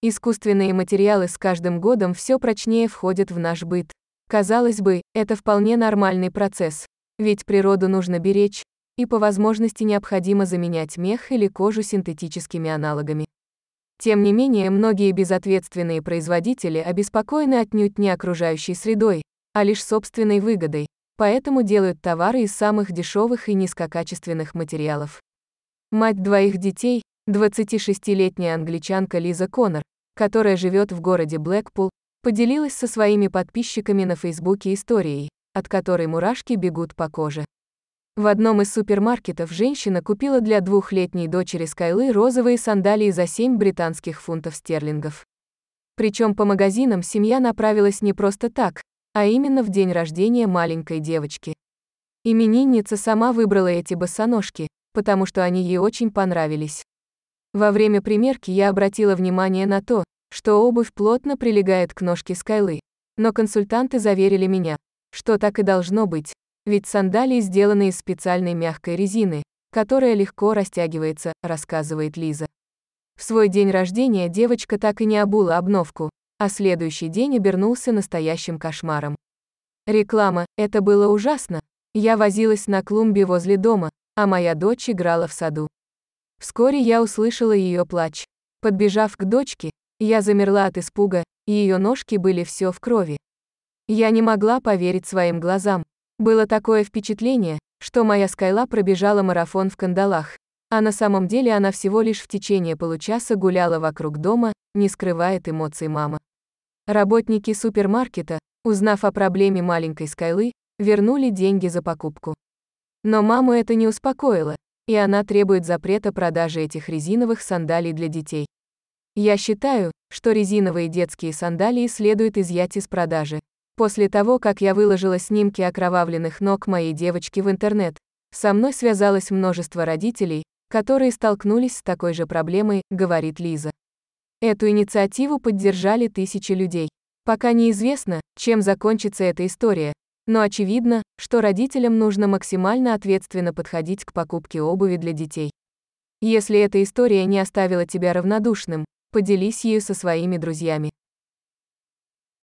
Искусственные материалы с каждым годом все прочнее входят в наш быт. Казалось бы, это вполне нормальный процесс. Ведь природу нужно беречь, и по возможности необходимо заменять мех или кожу синтетическими аналогами. Тем не менее, многие безответственные производители обеспокоены отнюдь не окружающей средой, а лишь собственной выгодой, поэтому делают товары из самых дешевых и низкокачественных материалов. Мать двоих детей, 26-летняя англичанка Лиза Коннор, которая живет в городе Блэкпул, поделилась со своими подписчиками на Фейсбуке историей, от которой мурашки бегут по коже. В одном из супермаркетов женщина купила для двухлетней дочери Скайлы розовые сандалии за 7 британских фунтов стерлингов. Причем по магазинам семья направилась не просто так, а именно в день рождения маленькой девочки. Именинница сама выбрала эти босоножки, потому что они ей очень понравились. Во время примерки я обратила внимание на то, что обувь плотно прилегает к ножке Скайлы. Но консультанты заверили меня, что так и должно быть, ведь сандалии сделаны из специальной мягкой резины, которая легко растягивается, рассказывает Лиза. В свой день рождения девочка так и не обула обновку, а следующий день обернулся настоящим кошмаром. Реклама, это было ужасно. Я возилась на клумбе возле дома, а моя дочь играла в саду. Вскоре я услышала ее плач. Подбежав к дочке, я замерла от испуга, и ее ножки были все в крови. Я не могла поверить своим глазам. Было такое впечатление, что моя Скайла пробежала марафон в кандалах, а на самом деле она всего лишь в течение получаса гуляла вокруг дома, не скрывая эмоций мама. Работники супермаркета, узнав о проблеме маленькой Скайлы, вернули деньги за покупку. Но маму это не успокоило, и она требует запрета продажи этих резиновых сандалий для детей. Я считаю, что резиновые детские сандалии следует изъять из продажи. После того, как я выложила снимки окровавленных ног моей девочки в интернет, со мной связалось множество родителей, которые столкнулись с такой же проблемой, говорит Лиза. Эту инициативу поддержали тысячи людей. Пока неизвестно, чем закончится эта история, но очевидно, что родителям нужно максимально ответственно подходить к покупке обуви для детей. Если эта история не оставила тебя равнодушным, поделись ею со своими друзьями.